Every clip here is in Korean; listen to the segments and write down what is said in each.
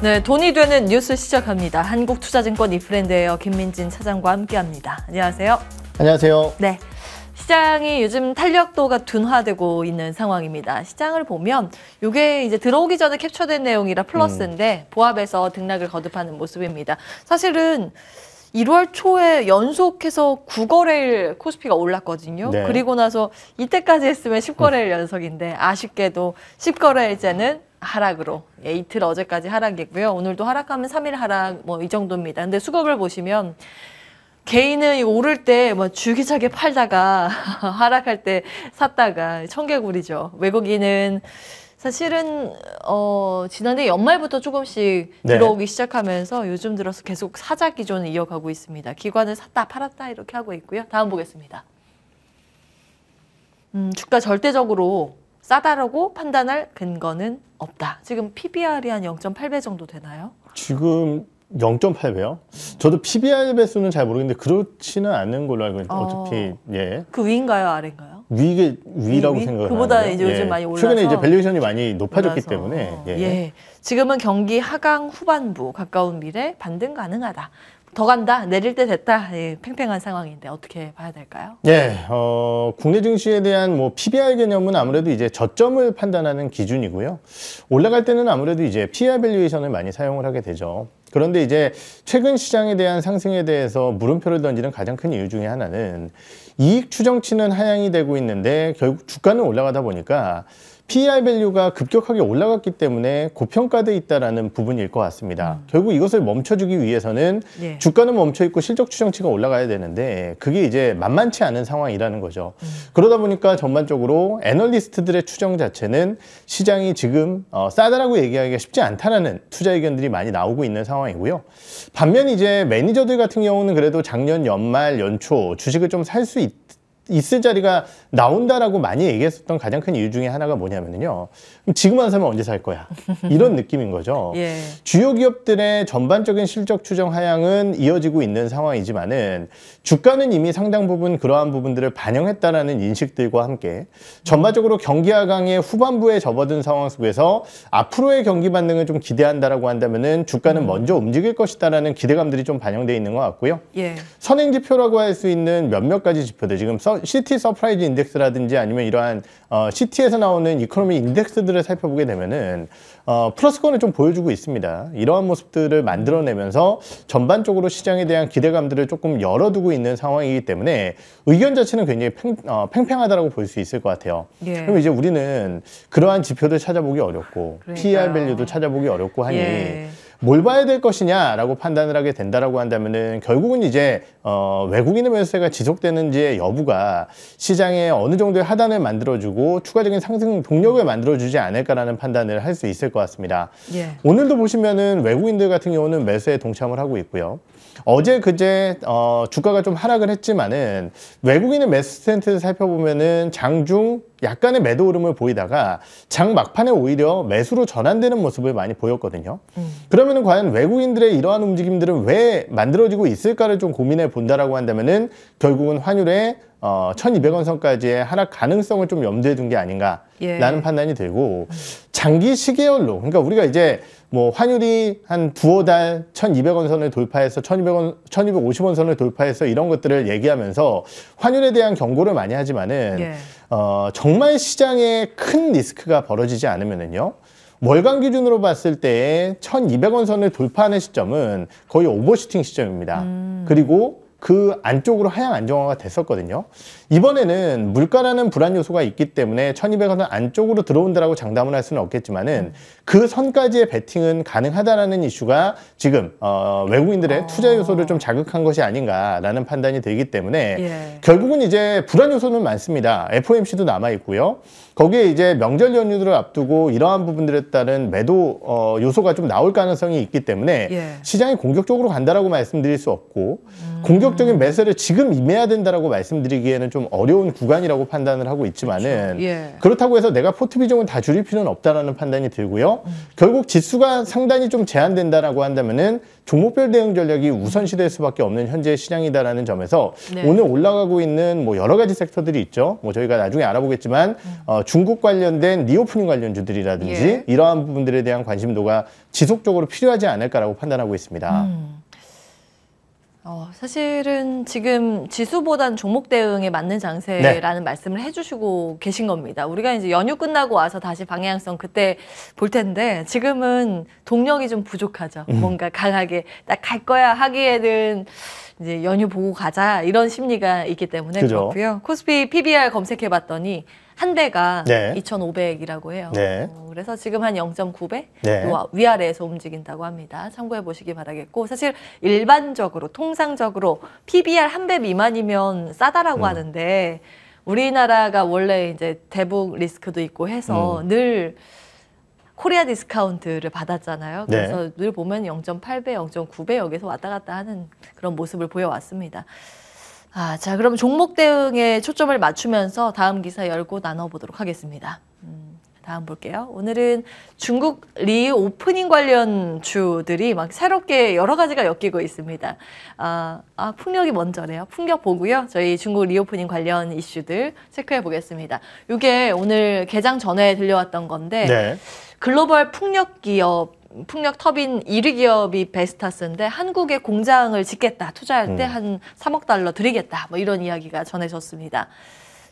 네, 돈이 되는 뉴스 시작합니다. 한국투자증권 이프랜드예요. 김민진 차장과 함께합니다. 안녕하세요. 안녕하세요. 네. 시장이 요즘 탄력도가 둔화되고 있는 상황입니다. 시장을 보면 이게 이제 들어오기 전에 캡처된 내용이라 플러스인데 음. 보합에서 등락을 거듭하는 모습입니다. 사실은 1월 초에 연속해서 9거래일 코스피가 올랐거든요. 네. 그리고 나서 이때까지 했으면 10거래일 연속인데 아쉽게도 10거래일째는 하락으로 예, 이틀 어제까지 하락이고요. 오늘도 하락하면 3일 하락 뭐 이 정도입니다. 근데 수급을 보시면 개인은 오를 때뭐 줄기차게 팔다가 하락할 때 샀다가 청개구리죠. 외국인은 사실은 어 지난해 연말부터 조금씩 네. 들어오기 시작하면서 요즘 들어서 계속 사자 기조는 이어가고 있습니다. 기관을 샀다 팔았다 이렇게 하고 있고요. 다음 보겠습니다. 음, 주가 절대적으로 싸다라고 판단할 근거는 없다. 지금 PBR이 한 0.8배 정도 되나요? 지금 0.8배요? 저도 PBR 배수는 잘 모르겠는데 그렇지는 않은 걸로 알고 있는데 어... 어차피 예. 그 위인가요, 아래인가요? 위게 위라고 위, 생각을 그보다 하는데요. 이제 요즘 예. 많이 올라서 최근에 이제 밸류션이 많이 높아졌기 올라서. 때문에 예. 예. 지금은 경기 하강 후반부 가까운 미래 반등 가능하다. 더 간다 내릴 때 됐다 예, 팽팽한 상황인데 어떻게 봐야 될까요? 예, 어, 국내 증시에 대한 뭐 PBR 개념은 아무래도 이제 저점을 판단하는 기준이고요. 올라갈 때는 아무래도 이제 PER 밸류에이션을 많이 사용을 하게 되죠. 그런데 이제 최근 시장에 대한 상승에 대해서 물음표를 던지는 가장 큰 이유 중에 하나는 이익 추정치는 하향이 되고 있는데 결국 주가는 올라가다 보니까 PER 밸류가 급격하게 올라갔기 때문에 고평가돼 있다라는 부분일 것 같습니다. 음. 결국 이것을 멈춰주기 위해서는 예. 주가는 멈춰 있고 실적 추정치가 올라가야 되는데 그게 이제 만만치 않은 상황이라는 거죠. 음. 그러다 보니까 전반적으로 애널리스트들의 추정 자체는 시장이 지금 어, 싸다라고 얘기하기가 쉽지 않다라는 투자 의견들이 많이 나오고 있는 상황이고요. 반면 이제 매니저들 같은 경우는 그래도 작년 연말 연초 주식을 좀 살 수 있다. 있을 자리가 나온다라고 많이 얘기했었던 가장 큰 이유 중에 하나가 뭐냐면요. 지금 안 사면 언제 살 거야. 이런 느낌인 거죠. 예. 주요 기업들의 전반적인 실적 추정 하향은 이어지고 있는 상황이지만은 주가는 이미 상당 부분 그러한 부분들을 반영했다라는 인식들과 함께 전반적으로 경기 하강의 후반부에 접어든 상황 속에서 앞으로의 경기 반등을 좀 기대한다라고 한다면은 주가는 음. 먼저 움직일 것이다라는 기대감들이 좀 반영돼 있는 것 같고요. 예. 선행 지표라고 할 수 있는 몇몇 가지 지표들 지금 써뭐 시티 서프라이즈 인덱스라든지 아니면 이러한 어, 시티에서 나오는 이코노미 인덱스들을 살펴보게 되면은 어, 플러스권을 좀 보여주고 있습니다. 이러한 모습들을 만들어내면서 전반적으로 시장에 대한 기대감들을 조금 열어두고 있는 상황이기 때문에 의견 자체는 굉장히 팽, 어, 팽팽하다라고 볼 수 있을 것 같아요. 예. 그럼 이제 우리는 그러한 지표를 찾아보기 어렵고 그러니까요. PR e 밸류도 찾아보기 어렵고 하니 예. 뭘 봐야 될 것이냐라고 판단을 하게 된다라고 한다면은 결국은 이제 어, 외국인의 매수세가 지속되는지의 여부가 시장에 어느 정도의 하단을 만들어주고 추가적인 상승 동력을 만들어주지 않을까라는 판단을 할 수 있을 것 같습니다. 예. 오늘도 보시면은 외국인들 같은 경우는 매수에 동참을 하고 있고요. 어제 그제 어, 주가가 좀 하락을 했지만은 외국인의 매수 센트를 살펴보면은 장중 약간의 매도 흐름을 보이다가 장 막판에 오히려 매수로 전환되는 모습을 많이 보였거든요. 음. 그러면은 과연 외국인들의 이러한 움직임들은 왜 만들어지고 있을까를 좀 고민해 본다라고 한다면은 결국은 환율의 어, 1200원 선까지의 하락 가능성을 좀 염두에 둔 게 아닌가라는 예. 판단이 되고 장기 시계열로 그러니까 우리가 이제 뭐 환율이 한 두어 달 1200원 선을 돌파해서 1200원, 1250원 선을 돌파해서 이런 것들을 얘기하면서 환율에 대한 경고를 많이 하지만은 예. 어, 정말 시장에 큰 리스크가 벌어지지 않으면은요. 월간 기준으로 봤을 때 1200원 선을 돌파하는 시점은 거의 오버슈팅 시점입니다. 음. 그리고 그 안쪽으로 하향 안정화가 됐었거든요 이번에는 물가라는 불안 요소가 있기 때문에 1200원 안쪽으로 들어온다라고 장담을 할 수는 없겠지만은 그 선까지의 베팅은 가능하다라는 이슈가 지금 어, 외국인들의 아. 투자 요소를 좀 자극한 것이 아닌가라는 판단이 되기 때문에 예. 결국은 이제 불안 요소는 많습니다 FOMC도 남아 있고요 거기에 이제 명절 연휴를 앞두고 이러한 부분들에 따른 매도 어, 요소가 좀 나올 가능성이 있기 때문에 예. 시장이 공격적으로 간다라고 말씀드릴 수 없고 음. 공격적인 매수를 지금 임해야 된다라고 말씀드리기에는 좀 어려운 구간이라고 판단을 하고 있지만은 그렇죠. 예. 그렇다고 해서 내가 포트 비중을 다 줄일 필요는 없다라는 판단이 들고요. 음. 결국 지수가 상당히좀 제한된다라고 한다면은 종목별 대응 전략이 우선시될 수밖에 없는 현재 시장이다라는 점에서 네. 오늘 올라가고 있는 뭐 여러 가지 섹터들이 있죠. 뭐 저희가 나중에 알아보겠지만 음. 어, 중국 관련된 리오프닝 관련주들이라든지 예. 이러한 부분들에 대한 관심도가 지속적으로 필요하지 않을까라고 판단하고 있습니다. 음. 어, 사실은 지금 지수보단 종목 대응에 맞는 장세라는 네. 말씀을 해주시고 계신 겁니다. 우리가 이제 연휴 끝나고 와서 다시 방향성 그때 볼 텐데 지금은 동력이 좀 부족하죠. 음. 뭔가 강하게 딱 갈 거야 하기에는 이제 연휴 보고 가자 이런 심리가 있기 때문에 그죠. 그렇고요. 코스피 PBR 검색해봤더니 한 대가 네. 2,500이라고 해요. 네. 어, 그래서 지금 한 0.9배 네. 위아래에서 움직인다고 합니다. 참고해 보시기 바라겠고 사실 일반적으로 통상적으로 PBR 한 배 미만이면 싸다라고 음. 하는데 우리나라가 원래 이제 대북 리스크도 있고 해서 음. 늘 코리아 디스카운트를 받았잖아요. 네. 그래서 늘 보면 0.8배, 0.9배 여기서 왔다 갔다 하는 그런 모습을 보여왔습니다. 아, 자, 그럼 종목 대응에 초점을 맞추면서 다음 기사 열고 나눠보도록 하겠습니다. 음, 다음 볼게요. 오늘은 중국 리 오프닝 관련 주들이 막 새롭게 여러 가지가 엮이고 있습니다. 아, 아 풍력이 먼저네요. 풍력 보고요. 저희 중국 리오프닝 관련 이슈들 체크해 보겠습니다. 이게 오늘 개장 전에 들려왔던 건데 네. 글로벌 풍력 기업 풍력 터빈 1위 기업이 베스타스인데 한국에 공장을 짓겠다 투자할 때한 음. 3억 달러 드리겠다 뭐 이런 이야기가 전해졌습니다.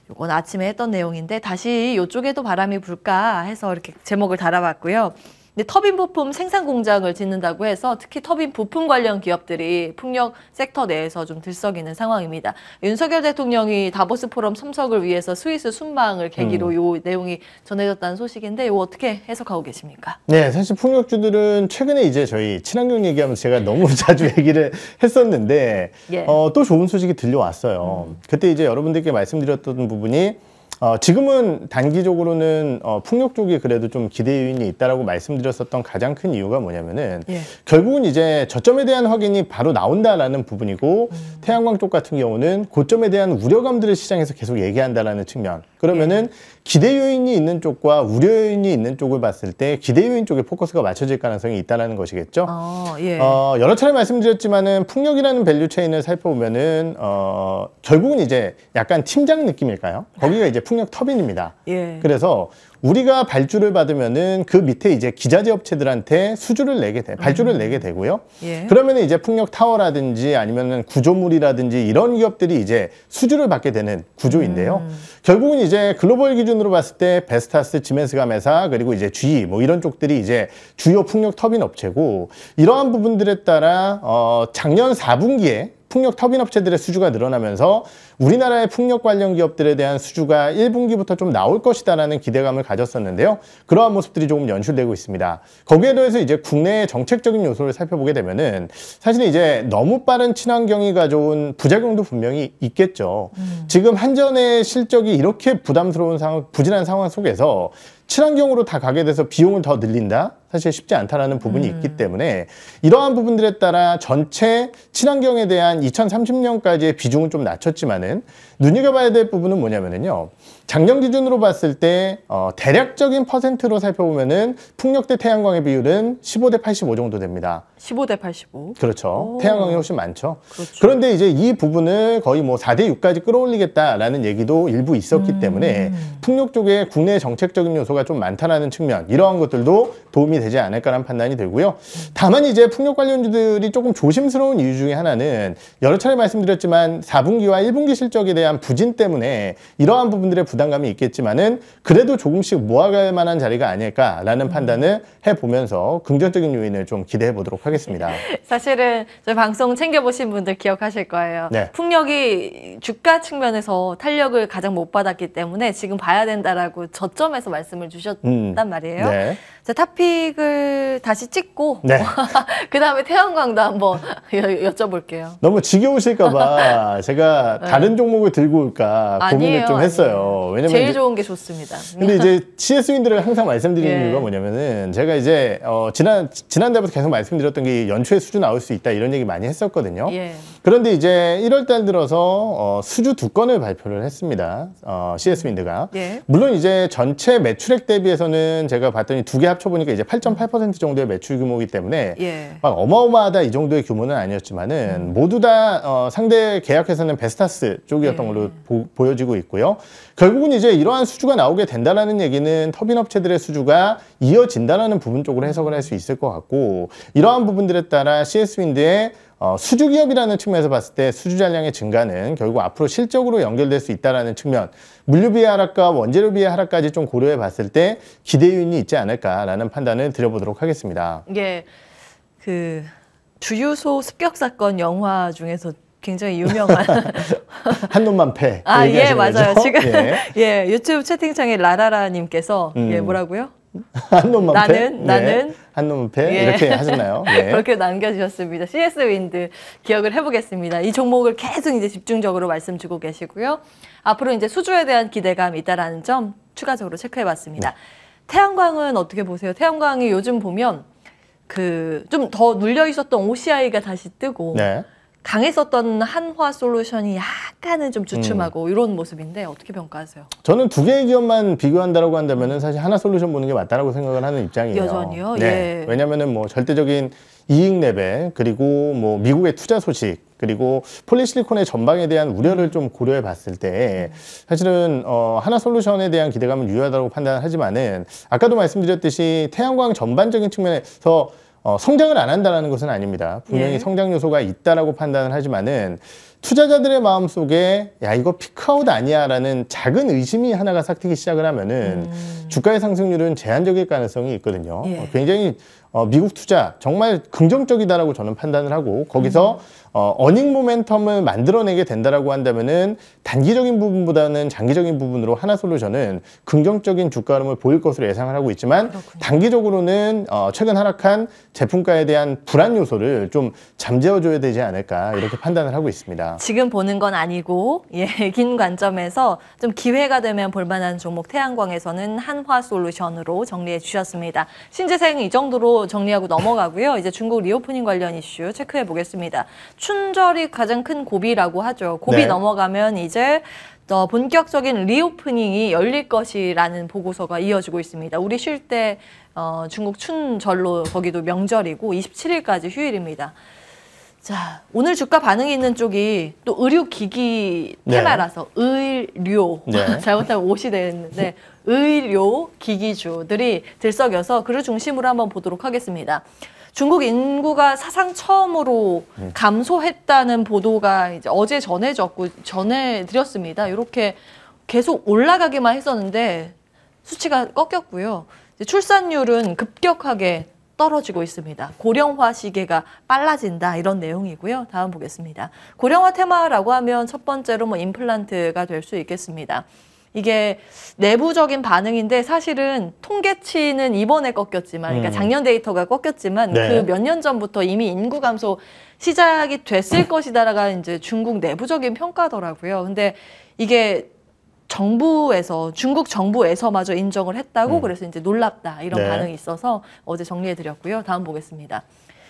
요건 아침에 했던 내용인데 다시 요쪽에도 바람이 불까 해서 이렇게 제목을 달아봤고요. 근데 터빈 부품 생산 공장을 짓는다고 해서 특히 터빈 부품 관련 기업들이 풍력 섹터 내에서 좀 들썩이는 상황입니다. 윤석열 대통령이 다보스 포럼 참석을 위해서 스위스 순방을 계기로 이 음. 내용이 전해졌다는 소식인데 이거 어떻게 해석하고 계십니까? 네, 사실 풍력주들은 최근에 이제 저희 친환경 얘기하면서 제가 너무 자주 얘기를 했었는데 예. 어, 또 좋은 소식이 들려왔어요. 음. 그때 이제 여러분들께 말씀드렸던 부분이 어, 지금은 단기적으로는 어, 풍력 쪽이 그래도 좀 기대 요인이 있다라고 말씀드렸었던 가장 큰 이유가 뭐냐면은 예. 결국은 이제 저점에 대한 확인이 바로 나온다라는 부분이고 음. 태양광 쪽 같은 경우는 고점에 대한 우려감들을 시장에서 계속 얘기한다라는 측면 그러면은 예. 기대 요인이 있는 쪽과 우려 요인이 있는 쪽을 봤을 때 기대 요인 쪽에 포커스가 맞춰질 가능성이 있다라는 것이겠죠. 어, 예. 어, 여러 차례 말씀드렸지만은 풍력이라는 밸류 체인을 살펴보면은 어, 결국은 이제 약간 팀장 느낌일까요? 거기가 이제 풍력 터빈입니다. 예. 그래서 우리가 발주를 받으면은 그 밑에 이제 기자재 업체들한테 수주를 내게 돼 발주를 음. 내게 되고요. 예. 그러면 이제 풍력 타워라든지 아니면은 구조물이라든지 이런 기업들이 이제 수주를 받게 되는 구조인데요. 음. 결국은 이제 글로벌 기준으로 봤을 때 베스타스, 지멘스가메사 그리고 이제 GE 뭐 이런 쪽들이 이제 주요 풍력 터빈 업체고 이러한 부분들에 따라 어 작년 4분기에 풍력 터빈 업체들의 수주가 늘어나면서 우리나라의 풍력 관련 기업들에 대한 수주가 1분기부터 좀 나올 것이다라는 기대감을 가졌었는데요. 그러한 모습들이 조금 연출되고 있습니다. 거기에 더해서 이제 국내의 정책적인 요소를 살펴보게 되면은 사실 이제 너무 빠른 친환경이 가져온 부작용도 분명히 있겠죠. 음. 지금 한전의 실적이 이렇게 부담스러운 상황, 부진한 상황 속에서 친환경으로 다 가게 돼서 비용을 더 늘린다? 사실 쉽지 않다라는 부분이 음. 있기 때문에 이러한 부분들에 따라 전체 친환경에 대한 2030년까지의 비중은 좀낮췄지만 있다 눈여겨봐야 될 부분은 뭐냐면요 작년 기준으로 봤을 때 어, 대략적인 퍼센트로 살펴보면은 풍력 대 태양광의 비율은 15대85 정도 됩니다. 15대 85. 그렇죠. 태양광이 훨씬 많죠. 그렇죠. 그런데 이제 이 부분을 거의 뭐 4대 6까지 끌어올리겠다라는 얘기도 일부 있었기 음. 때문에 풍력 쪽에 국내 정책적인 요소가 좀 많다라는 측면 이러한 것들도 도움이 되지 않을까라는 판단이 들고요. 다만 이제 풍력 관련주들이 조금 조심스러운 이유 중에 하나는 여러 차례 말씀드렸지만 4분기와 1분기 실적에 대한 부진 때문에 이러한 부분들의 부담감이 있겠지만은 그래도 조금씩 모아갈 만한 자리가 아닐까라는 음. 판단을 해보면서 긍정적인 요인을 좀 기대해 보도록 하겠습니다. 사실은 저희 방송 챙겨보신 분들 기억하실 거예요. 네. 풍력이 주가 측면에서 탄력을 가장 못 받았기 때문에 지금 봐야 된다라고 저점에서 말씀을 주셨단 음. 말이에요. 네. 자, 탑픽을 다시 찍고 네. 그 다음에 태양광도 한번 여, 쭤볼게요 너무 지겨우실까봐 제가 네. 다른 종목을 들고 올까 고민을 아니에요, 좀 했어요. 왜냐면 제일 이제, 좋은 게 좋습니다. 근데 이제 c s 인들을 항상 말씀드리는 예. 이유가 뭐냐면은 제가 이제 어, 지난 지난달부터 계속 말씀드렸던 게 연초에 수주 나올 수 있다 이런 얘기 많이 했었거든요. 예. 그런데 이제 1월달 들어서 어, 수주 두 건을 발표를 했습니다. 어, c s 인드가 예. 물론 이제 전체 매출액 대비해서는 제가 봤더니 두개 합쳐보니까 이제 8.8% 정도의 매출 규모이기 때문에 예. 막 어마어마하다 이 정도의 규모는 아니었지만은 음. 모두 다 어, 상대 계약회사는 베스타스 쪽이었던 예. 걸로 보, 여지고 있고요. 결국은 이제 이러한 수주가 나오게 된다라는 얘기는 터빈 업체들의 수주가 이어진다라는 부분 쪽으로 해석을 할 수 있을 것 같고 이러한 부분들에 따라 CS윈드의 어, 수주 기업이라는 측면에서 봤을 때 수주 잔량의 증가는 결국 앞으로 실적으로 연결될 수 있다라는 측면, 물류비의 하락과 원재료비의 하락까지 좀 고려해 봤을 때 기대 요인이 있지 않을까라는 판단을 드려보도록 하겠습니다. 예. 그 주유소 습격 사건 영화 중에서 굉장히 유명한 한 놈만 패. 아예 맞아요. 지금 예. 예. 유튜브 채팅창에 라라라님께서 예, 음. 예 뭐라고요? 한 놈만 나는, 패. 예. 나는 한 놈만 패 예. 이렇게 하셨나요? 예. 그렇게 남겨주셨습니다. CS 윈드 기억을 해보겠습니다. 이 종목을 계속 이제 집중적으로 말씀 주고 계시고요. 앞으로 이제 수주에 대한 기대감 있다라는 점 추가적으로 체크해봤습니다. 네. 태양광은 어떻게 보세요? 태양광이 요즘 보면 그 좀 더 눌려 있었던 OCI가 다시 뜨고. 네. 강했었던 한화 솔루션이 약간은 좀 주춤하고 음. 이런 모습인데 어떻게 평가하세요? 저는 두 개의 기업만 비교한다라고 한다면은 사실 하나 솔루션 보는 게 맞다라고 생각을 하는 입장이에요. 여전히요. 네. 예. 왜냐면은 뭐 절대적인 이익 레벨 그리고 뭐 미국의 투자 소식 그리고 폴리실리콘의 전방에 대한 우려를 좀 고려해 봤을 때 사실은 어 하나 솔루션에 대한 기대감은 유효하다고 판단하지만은 아까도 말씀드렸듯이 태양광 전반적인 측면에서 어, 성장을 안 한다는 것은 아닙니다. 분명히 예. 성장 요소가 있다라고 판단을 하지만은 투자자들의 마음 속에 야 이거 피크아웃 아니야라는 작은 의심이 하나가 삭히기 시작을 하면은 음. 주가의 상승률은 제한적일 가능성이 있거든요. 예. 어, 굉장히 어, 미국 투자 정말 긍정적이다라고 저는 판단을 하고 거기서 음. 어, 어닝 모멘텀을 만들어내게 된다라고 한다면은 단기적인 부분보다는 장기적인 부분으로 하나솔루션은 긍정적인 주가 흐름을 보일 것으로 예상을 하고 있지만 그렇군요. 단기적으로는 어, 최근 하락한 제품가에 대한 불안 요소를 좀 잠재워줘야 되지 않을까 이렇게 판단을 하고 있습니다. 지금 보는 건 아니고 예, 긴 관점에서 좀 기회가 되면 볼만한 종목 태양광에서는 한화솔루션으로 정리해 주셨습니다. 신재생 이 정도로 정리하고 넘어가고요. 이제 중국 리오프닝 관련 이슈 체크해 보겠습니다. 춘절이 가장 큰 고비라고 하죠. 고비 네. 넘어가면 이제 어, 본격적인 리오프닝이 열릴 것이라는 보고서가 이어지고 있습니다. 우리 쉴때 어, 중국 춘절로 거기도 명절이고 27일까지 휴일입니다. 자, 오늘 주가 반응이 있는 쪽이 또 의료기기 네. 테마라서 네. 의료. 네. 잘못하면 옷이 되는데 의료기기주들이 들썩여서 그를 중심으로 한번 보도록 하겠습니다. 중국 인구가 사상 처음으로 음. 감소했다는 보도가 이제 어제 전해졌고 전해드렸습니다. 이렇게 계속 올라가기만 했었는데 수치가 꺾였고요. 출산율은 급격하게 떨어지고 있습니다. 고령화 시계가 빨라진다 이런 내용이고요. 다음 보겠습니다. 고령화 테마라고 하면 첫 번째로 뭐 임플란트가 될 수 있겠습니다. 이게 내부적인 반응인데 사실은 통계치는 이번에 꺾였지만 그러니까 음. 작년 데이터가 꺾였지만 네. 그몇 년 전부터 이미 인구 감소 시작이 됐을 음. 것이다라가 이제 중국 내부적인 평가더라고요. 근데 이게 정부에서 중국 정부에서마저 인정을 했다고 음. 그래서 이제 놀랍다 이런 네. 반응이 있어서 어제 정리해 드렸고요. 다음 보겠습니다.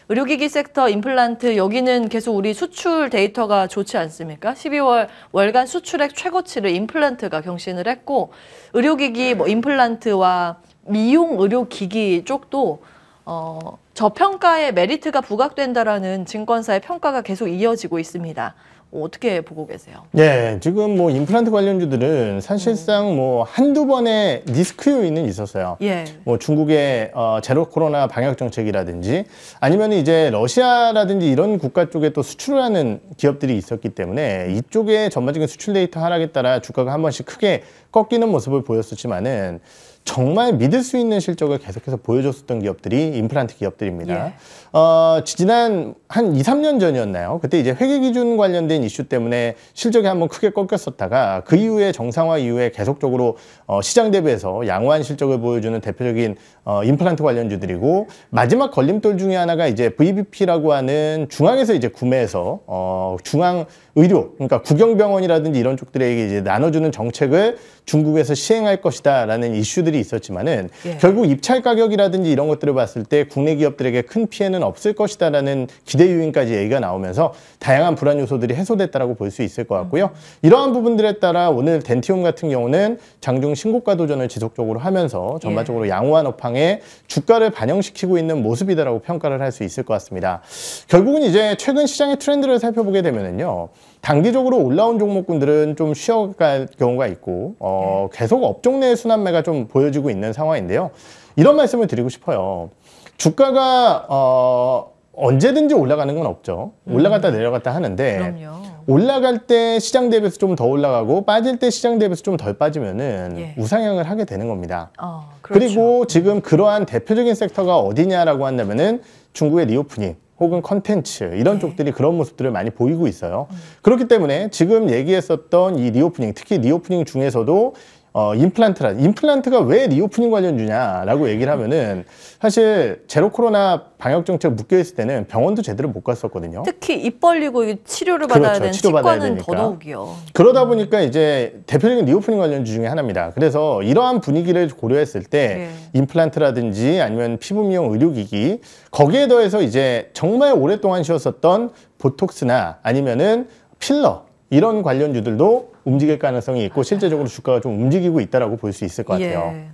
의료기기 섹터 임플란트 여기는 계속 우리 수출 데이터가 좋지 않습니까? 12월 월간 수출액 최고치를 임플란트가 경신을 했고 의료기기 뭐 임플란트와 미용 의료기기 쪽도 어, 저평가에 메리트가 부각된다라는 증권사의 평가가 계속 이어지고 있습니다. 어, 어떻게 보고 계세요? 예, 지금 뭐 임플란트 관련주들은 사실상 음. 뭐 한두 번의 리스크 요인은 있었어요. 예. 뭐 중국의 어, 제로 코로나 방역 정책이라든지 아니면 이제 러시아라든지 이런 국가 쪽에 또 수출을 하는 기업들이 있었기 때문에 이쪽에 전반적인 수출 데이터 하락에 따라 주가가 한 번씩 크게 꺾이는 모습을 보였었지만은 정말 믿을 수 있는 실적을 계속해서 보여줬었던 기업들이 임플란트 기업들입니다. 예. 어, 지난 한 2, 3년 전이었나요? 그때 이제 회계 기준 관련된 이슈 때문에 실적이 한번 크게 꺾였었다가 그 이후에 정상화 이후에 계속적으로 어, 시장 대비해서 양호한 실적을 보여주는 대표적인 어, 임플란트 관련주들이고 마지막 걸림돌 중에 하나가 이제 VBP라고 하는 중앙에서 이제 구매해서 어, 중앙 의료, 그러니까 국영병원이라든지 이런 쪽들에게 이제 나눠주는 정책을 중국에서 시행할 것이다라는 이슈들이 있었지만은 예. 결국 입찰 가격이라든지 이런 것들을 봤을 때 국내 기업들에게 큰 피해는 없을 것이다라는 기대 유인까지 얘기가 나오면서 다양한 불안 요소들이 해소됐다라고 볼 수 있을 것 같고요. 이러한 부분들에 따라 오늘 덴티움 같은 경우는 장중 신고가 도전을 지속적으로 하면서 전반적으로 예. 양호한 업황에 주가를 반영시키고 있는 모습이다라고 평가를 할 수 있을 것 같습니다. 결국은 이제 최근 시장의 트렌드를 살펴보게 되면은요. 단기적으로 올라온 종목군들은 좀 쉬어갈 경우가 있고 어, 네. 계속 업종 내 순환매가 좀 보여지고 있는 상황인데요. 이런 말씀을 드리고 싶어요. 주가가 어, 언제든지 올라가는 건 없죠. 음. 올라갔다 내려갔다 하는데 그럼요. 올라갈 때 시장 대비해서 좀 더 올라가고 빠질 때 시장 대비해서 좀 덜 빠지면은 예. 우상향을 하게 되는 겁니다. 어, 그렇죠. 그리고 지금 그러한 대표적인 섹터가 어디냐라고 한다면은 중국의 리오프닝 혹은 컨텐츠 이런 네. 쪽들이 그런 모습들을 많이 보이고 있어요. 음. 그렇기 때문에 지금 얘기했었던 이 리오프닝 특히 리오프닝 중에서도 어, 임플란트라 임플란트가 왜 리오프닝 관련주냐라고 얘기를 하면은 사실 제로 코로나 방역 정책 묶여 있을 때는 병원도 제대로 못 갔었거든요. 특히 입 벌리고 치료를 그렇죠. 받아야 그렇죠. 되는 치료받아야 치과는 되니까. 더더욱이요. 그러다 보니까 이제 대표적인 리오프닝 관련주 중에 하나입니다. 그래서 이러한 분위기를 고려했을 때 네. 임플란트라든지 아니면 피부 미용 의료기기 거기에 더해서 이제 정말 오랫동안 쉬었었던 보톡스나 아니면은 필러 이런 관련주들도 움직일 가능성이 있고 실제적으로 주가가 좀 움직이고 있다라고 볼 수 있을 것 같아요. 예.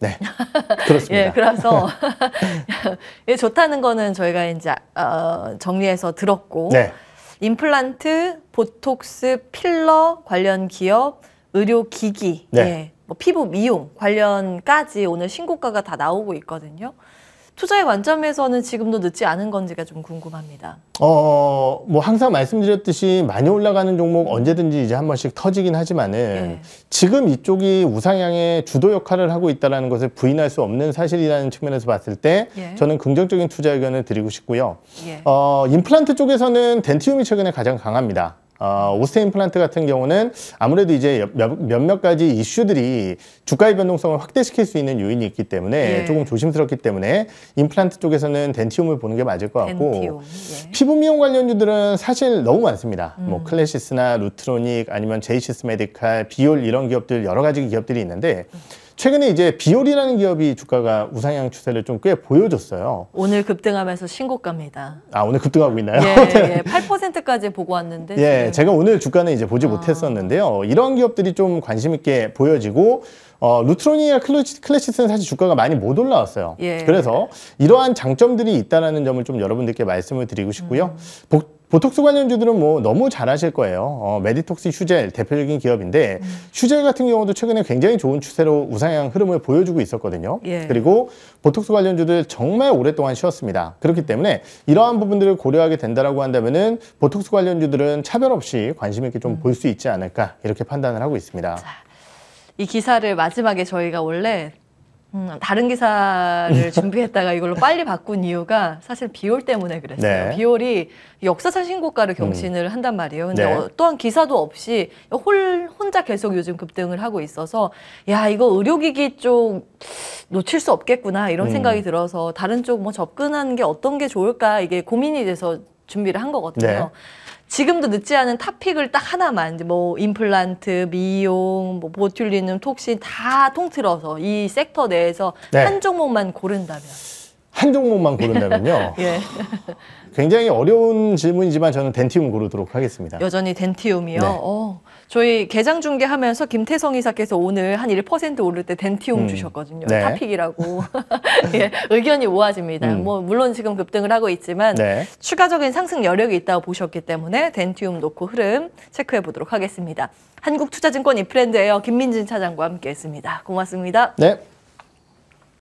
네. 그렇습니다. 예, 그래서 예, 좋다는 거는 저희가 이제 어, 정리해서 들었고 네. 임플란트, 보톡스, 필러 관련 기업, 의료 기기, 네. 예, 뭐 피부 미용 관련까지 오늘 신고가가 다 나오고 있거든요. 투자의 관점에서는 지금도 늦지 않은 건지가 좀 궁금합니다. 어, 어, 뭐 항상 말씀드렸듯이 많이 올라가는 종목 언제든지 이제 한 번씩 터지긴 하지만은 예. 지금 이쪽이 우상향의 주도 역할을 하고 있다는 것을 부인할 수 없는 사실이라는 측면에서 봤을 때 예. 저는 긍정적인 투자 의견을 드리고 싶고요. 예. 어, 임플란트 쪽에서는 덴티움이 최근에 가장 강합니다. 어, 오스테인 플란트 같은 경우는 아무래도 이제 몇, 몇몇 가지 이슈들이 주가의 변동성을 확대시킬 수 있는 요인이 있기 때문에 예. 조금 조심스럽기 때문에 임플란트 쪽에서는 덴티움을 보는 게 맞을 것 같고 덴티움, 예. 피부 미용 관련주들은 사실 너무 많습니다. 음. 뭐 클래시스나 루트로닉 아니면 제이시스 메디칼, 비올 이런 기업들 여러 가지 기업들이 있는데 음. 최근에 이제 비올이라는 기업이 주가가 우상향 추세를 좀 꽤 보여줬어요. 오늘 급등하면서 신고가입니다. 아 오늘 급등하고 있나요? 예, 네. 예 8%까지 보고 왔는데. 예, 지금. 제가 오늘 주가는 이제 보지 아. 못했었는데요. 이런 기업들이 좀 관심 있게 보여지고 어, 루트로니아 클래시, 클스는 사실 주가가 많이 못 올라왔어요. 예. 그래서 이러한 장점들이 있다는 점을 좀 여러분들께 말씀을 드리고 싶고요. 음. 보톡스 관련주들은 뭐 너무 잘하실 거예요. 어, 메디톡스 휴젤 대표적인 기업인데 음. 휴젤 같은 경우도 최근에 굉장히 좋은 추세로 우상향 흐름을 보여주고 있었거든요. 예. 그리고 보톡스 관련주들 정말 오랫동안 쉬었습니다. 그렇기 때문에 이러한 부분들을 고려하게 된다라고 한다면은 보톡스 관련주들은 차별 없이 관심 있게 좀 볼 수 있지 않을까 이렇게 판단을 하고 있습니다. 자, 이 기사를 마지막에 저희가 원래 음, 다른 기사를 준비했다가 이걸로 빨리 바꾼 이유가 사실 비올 때문에 그랬어요. 네. 비올이 역사상 신고가를 음. 경신을 음. 한단 말이에요. 근데 네. 어, 또한 기사도 없이 홀, 혼자 계속 요즘 급등을 하고 있어서 야, 이거 의료기기 쪽 놓칠 수 없겠구나 이런 음. 생각이 음. 들어서 다른 쪽 뭐 접근하는 게 어떤 게 좋을까 이게 고민이 돼서 준비를 한 거거든요. 네. 지금도 늦지 않은 탑픽을 딱 하나만 이제 뭐 임플란트, 미용, 뭐 보툴리눔, 톡신 다 통틀어서 이 섹터 내에서 네. 한 종목만 고른다면 한 종목만 고른다면요. 예. 굉장히 어려운 질문이지만 저는 덴티움 고르도록 하겠습니다. 여전히 덴티움이요. 네. 어. 저희 개장 중계하면서 김태성 이사께서 오늘 한 1% 오를 때 덴티움 음. 주셨거든요. 네. 탑픽이라고 예, 의견이 모아집니다. 음. 뭐 물론 지금 급등을 하고 있지만 네. 추가적인 상승 여력이 있다고 보셨기 때문에 덴티움 놓고 흐름 체크해 보도록 하겠습니다. 한국투자증권 이프랜드에요 김민진 차장과 함께했습니다. 고맙습니다. 네.